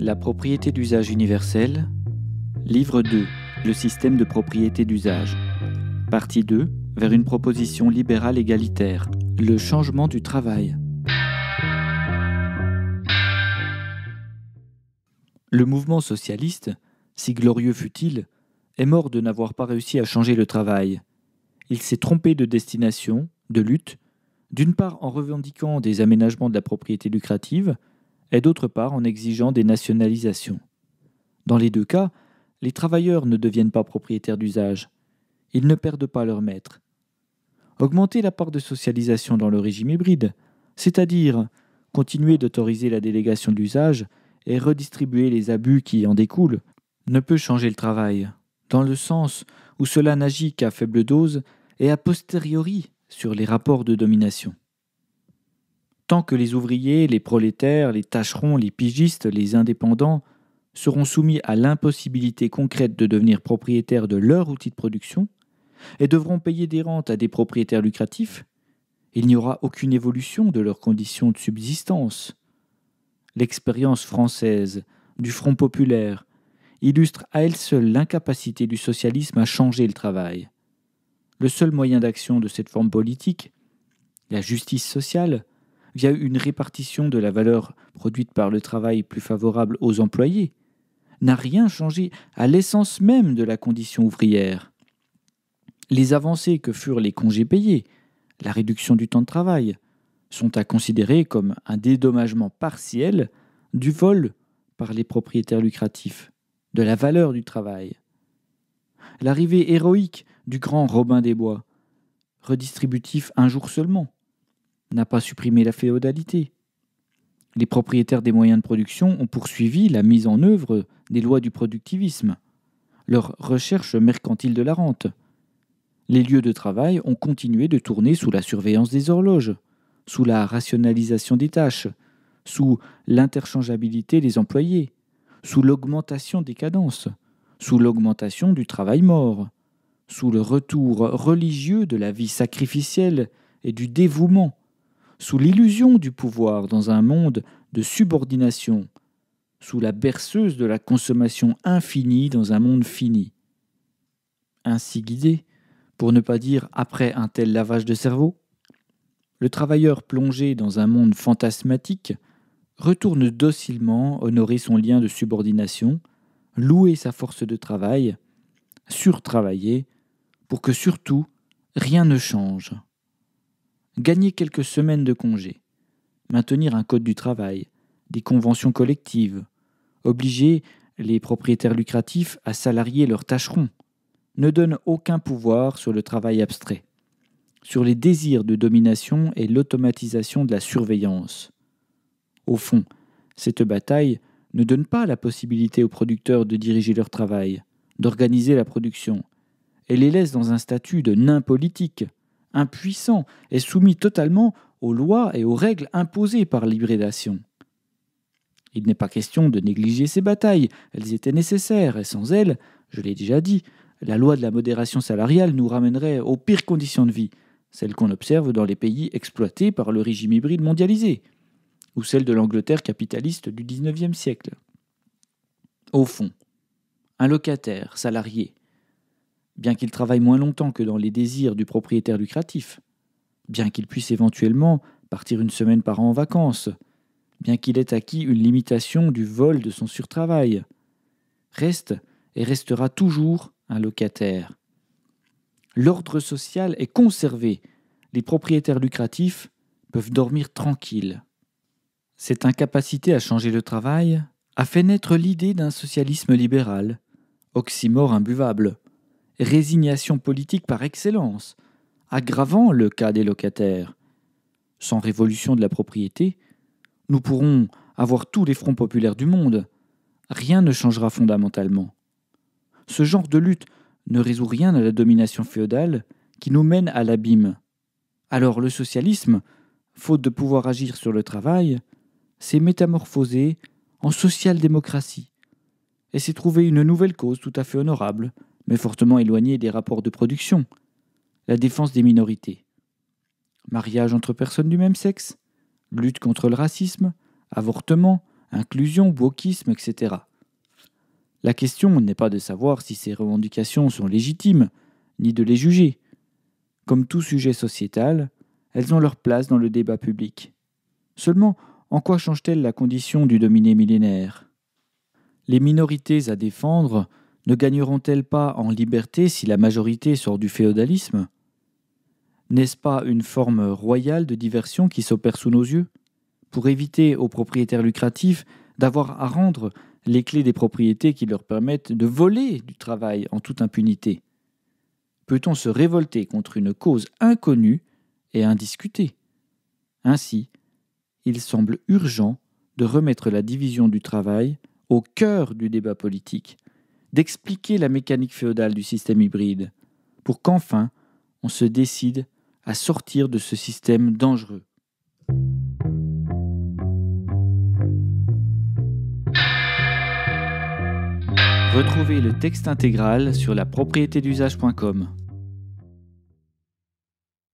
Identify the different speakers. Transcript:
Speaker 1: La propriété d'usage universel. Livre 2. Le système de propriété d'usage. Partie 2. Vers une proposition libérale égalitaire. Le changement du travail. Le mouvement socialiste, si glorieux fut-il, est mort de n'avoir pas réussi à changer le travail. Il s'est trompé de destination, de lutte, d'une part en revendiquant des aménagements de la propriété lucrative, et d'autre part en exigeant des nationalisations. Dans les deux cas, les travailleurs ne deviennent pas propriétaires d'usage. Ils ne perdent pas leur maître. Augmenter la part de socialisation dans le régime hybride, c'est-à-dire continuer d'autoriser la délégation de l'usage et redistribuer les abus qui en découlent, ne peut changer le travail, dans le sens où cela n'agit qu'à faible dose et a posteriori sur les rapports de domination tant que les ouvriers, les prolétaires, les tâcherons, les pigistes, les indépendants seront soumis à l'impossibilité concrète de devenir propriétaires de leur outils de production et devront payer des rentes à des propriétaires lucratifs, il n'y aura aucune évolution de leurs conditions de subsistance. L'expérience française du Front populaire illustre à elle seule l'incapacité du socialisme à changer le travail. Le seul moyen d'action de cette forme politique, la justice sociale, via une répartition de la valeur produite par le travail plus favorable aux employés, n'a rien changé à l'essence même de la condition ouvrière. Les avancées que furent les congés payés, la réduction du temps de travail, sont à considérer comme un dédommagement partiel du vol par les propriétaires lucratifs, de la valeur du travail. L'arrivée héroïque du grand Robin des Bois, redistributif un jour seulement, n'a pas supprimé la féodalité. Les propriétaires des moyens de production ont poursuivi la mise en œuvre des lois du productivisme, leur recherche mercantile de la rente. Les lieux de travail ont continué de tourner sous la surveillance des horloges, sous la rationalisation des tâches, sous l'interchangeabilité des employés, sous l'augmentation des cadences, sous l'augmentation du travail mort, sous le retour religieux de la vie sacrificielle et du dévouement sous l'illusion du pouvoir dans un monde de subordination, sous la berceuse de la consommation infinie dans un monde fini. Ainsi guidé, pour ne pas dire après un tel lavage de cerveau, le travailleur plongé dans un monde fantasmatique retourne docilement honorer son lien de subordination, louer sa force de travail, surtravailler, pour que surtout rien ne change gagner quelques semaines de congé, maintenir un code du travail, des conventions collectives, obliger les propriétaires lucratifs à salarier leurs tâcherons, ne donne aucun pouvoir sur le travail abstrait, sur les désirs de domination et l'automatisation de la surveillance. Au fond, cette bataille ne donne pas la possibilité aux producteurs de diriger leur travail, d'organiser la production, Elle les laisse dans un statut de nain politique, impuissant et soumis totalement aux lois et aux règles imposées par l'hybridation. Il n'est pas question de négliger ces batailles, elles étaient nécessaires, et sans elles, je l'ai déjà dit, la loi de la modération salariale nous ramènerait aux pires conditions de vie, celles qu'on observe dans les pays exploités par le régime hybride mondialisé, ou celles de l'Angleterre capitaliste du XIXe siècle. Au fond, un locataire salarié bien qu'il travaille moins longtemps que dans les désirs du propriétaire lucratif, bien qu'il puisse éventuellement partir une semaine par an en vacances, bien qu'il ait acquis une limitation du vol de son surtravail, reste et restera toujours un locataire. L'ordre social est conservé, les propriétaires lucratifs peuvent dormir tranquilles. Cette incapacité à changer de travail a fait naître l'idée d'un socialisme libéral, oxymore imbuvable, résignation politique par excellence, aggravant le cas des locataires. Sans révolution de la propriété, nous pourrons avoir tous les fronts populaires du monde. Rien ne changera fondamentalement. Ce genre de lutte ne résout rien à la domination féodale qui nous mène à l'abîme. Alors le socialisme, faute de pouvoir agir sur le travail, s'est métamorphosé en social-démocratie et s'est trouvé une nouvelle cause tout à fait honorable, fortement éloignée des rapports de production, la défense des minorités, mariage entre personnes du même sexe, lutte contre le racisme, avortement, inclusion, wokisme, etc. La question n'est pas de savoir si ces revendications sont légitimes, ni de les juger. Comme tout sujet sociétal, elles ont leur place dans le débat public. Seulement, en quoi change-t-elle la condition du dominé millénaire Les minorités à défendre ne gagneront-elles pas en liberté si la majorité sort du féodalisme N'est-ce pas une forme royale de diversion qui s'opère sous nos yeux Pour éviter aux propriétaires lucratifs d'avoir à rendre les clés des propriétés qui leur permettent de voler du travail en toute impunité Peut-on se révolter contre une cause inconnue et indiscutée Ainsi, il semble urgent de remettre la division du travail au cœur du débat politique d'expliquer la mécanique féodale du système hybride, pour qu'enfin on se décide à sortir de ce système dangereux. Retrouvez le texte intégral sur la